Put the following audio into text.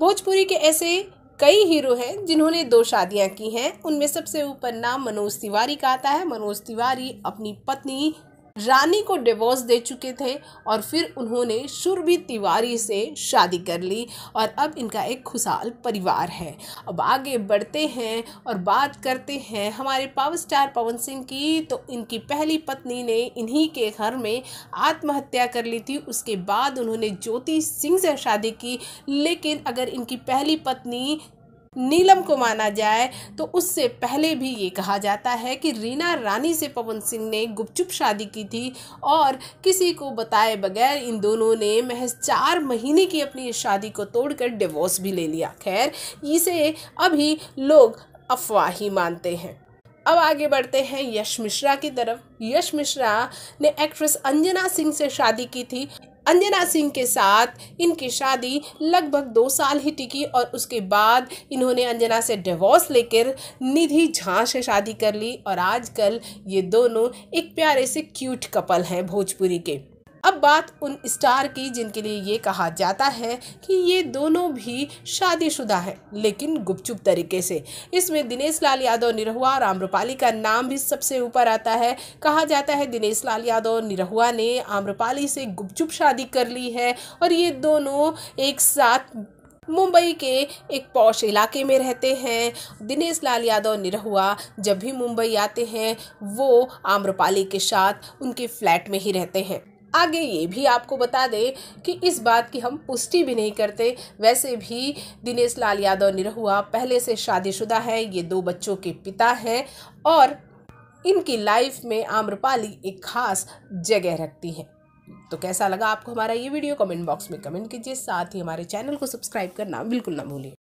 भोजपुरी के ऐसे कई हीरो हैं जिन्होंने दो शादियां की हैं उनमें सबसे ऊपर नाम मनोज तिवारी का आता है मनोज तिवारी अपनी पत्नी रानी को डिवोर्स दे चुके थे और फिर उन्होंने सुरभि तिवारी से शादी कर ली और अब इनका एक खुशहाल परिवार है अब आगे बढ़ते हैं और बात करते हैं हमारे पावर स्टार पवन सिंह की तो इनकी पहली पत्नी ने इन्हीं के घर में आत्महत्या कर ली थी उसके बाद उन्होंने ज्योति सिंह से शादी की लेकिन अगर इनकी पहली पत्नी नीलम को माना जाए तो उससे पहले भी ये कहा जाता है कि रीना रानी से पवन सिंह ने गुपचुप शादी की थी और किसी को बताए बगैर इन दोनों ने महज चार महीने की अपनी इस शादी को तोड़कर डिवोर्स भी ले लिया खैर इसे अभी लोग अफवाह ही मानते हैं अब आगे बढ़ते हैं यश मिश्रा की तरफ यश मिश्रा ने एक्ट्रेस अंजना सिंह से शादी की थी अंजना सिंह के साथ इनकी शादी लगभग दो साल ही टिकी और उसके बाद इन्होंने अंजना से डिवोर्स लेकर निधि झा से शादी कर ली और आजकल ये दोनों एक प्यारे से क्यूट कपल हैं भोजपुरी के अब बात उन स्टार की जिनके लिए ये कहा जाता है कि ये दोनों भी शादीशुदा हैं लेकिन गुपचुप तरीके से इसमें दिनेश लाल यादव निरहुआ और आम्रपाली का नाम भी सबसे ऊपर आता है कहा जाता है दिनेश लाल यादव निरहुआ ने आम्रपाली से गुपचुप शादी कर ली है और ये दोनों एक साथ मुंबई के एक पौश इलाके में रहते हैं दिनेश लाल यादव निरहुआ जब भी मुंबई आते हैं वो आम्रपाली के साथ उनके फ्लैट में ही रहते हैं आगे ये भी आपको बता दें कि इस बात की हम पुष्टि भी नहीं करते वैसे भी दिनेश लाल यादव निरहुआ पहले से शादीशुदा है ये दो बच्चों के पिता हैं और इनकी लाइफ में आम्रपाली एक खास जगह रखती है तो कैसा लगा आपको हमारा ये वीडियो कमेंट बॉक्स में कमेंट कीजिए साथ ही हमारे चैनल को सब्सक्राइब करना बिल्कुल ना भूलिए